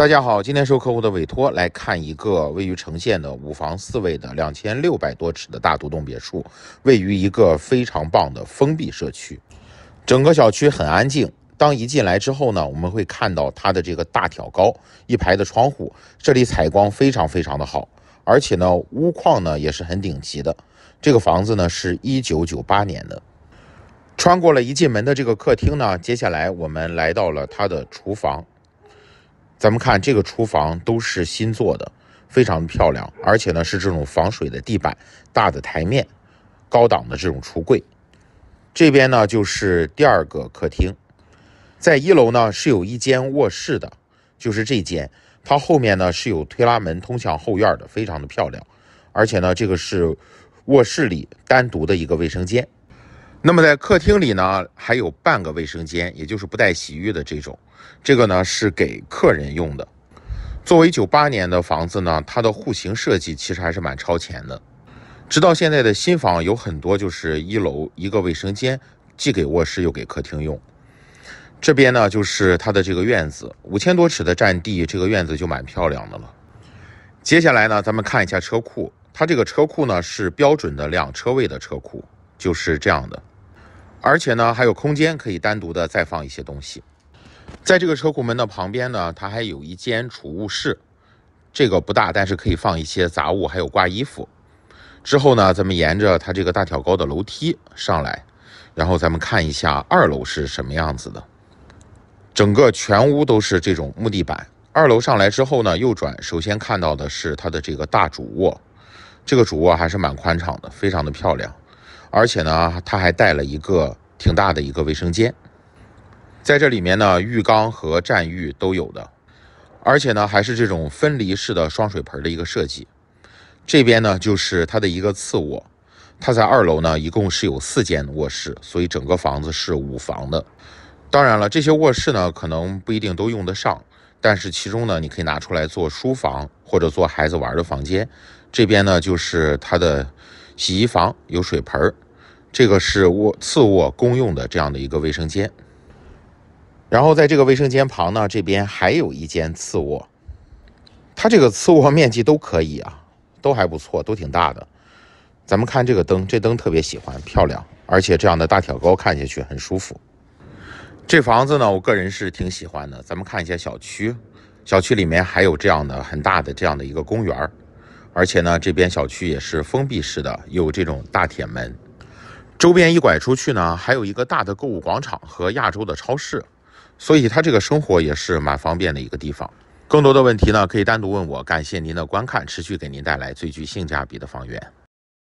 大家好，今天受客户的委托来看一个位于成县的五房四卫的两千六百多尺的大独栋别墅，位于一个非常棒的封闭社区，整个小区很安静。当一进来之后呢，我们会看到它的这个大挑高，一排的窗户，这里采光非常非常的好，而且呢屋况呢也是很顶级的。这个房子呢是一九九八年的，穿过了一进门的这个客厅呢，接下来我们来到了它的厨房。咱们看这个厨房都是新做的，非常漂亮，而且呢是这种防水的地板、大的台面、高档的这种橱柜。这边呢就是第二个客厅，在一楼呢是有一间卧室的，就是这间，它后面呢是有推拉门通向后院的，非常的漂亮，而且呢这个是卧室里单独的一个卫生间。那么在客厅里呢，还有半个卫生间，也就是不带洗浴的这种，这个呢是给客人用的。作为九八年的房子呢，它的户型设计其实还是蛮超前的。直到现在的新房有很多就是一楼一个卫生间，既给卧室又给客厅用。这边呢就是它的这个院子，五千多尺的占地，这个院子就蛮漂亮的了。接下来呢，咱们看一下车库，它这个车库呢是标准的两车位的车库，就是这样的。而且呢，还有空间可以单独的再放一些东西，在这个车库门的旁边呢，它还有一间储物室，这个不大，但是可以放一些杂物，还有挂衣服。之后呢，咱们沿着它这个大挑高的楼梯上来，然后咱们看一下二楼是什么样子的。整个全屋都是这种木地板。二楼上来之后呢，右转，首先看到的是它的这个大主卧，这个主卧还是蛮宽敞的，非常的漂亮。而且呢，它还带了一个挺大的一个卫生间，在这里面呢，浴缸和站浴都有的，而且呢还是这种分离式的双水盆的一个设计。这边呢就是它的一个次卧，它在二楼呢一共是有四间卧室，所以整个房子是五房的。当然了，这些卧室呢可能不一定都用得上，但是其中呢你可以拿出来做书房或者做孩子玩的房间。这边呢就是它的洗衣房，有水盆儿。这个是卧次卧公用的这样的一个卫生间，然后在这个卫生间旁呢，这边还有一间次卧，它这个次卧面积都可以啊，都还不错，都挺大的。咱们看这个灯，这灯特别喜欢，漂亮，而且这样的大挑高看下去很舒服。这房子呢，我个人是挺喜欢的。咱们看一下小区，小区里面还有这样的很大的这样的一个公园，而且呢，这边小区也是封闭式的，有这种大铁门。周边一拐出去呢，还有一个大的购物广场和亚洲的超市，所以它这个生活也是蛮方便的一个地方。更多的问题呢，可以单独问我。感谢您的观看，持续给您带来最具性价比的房源。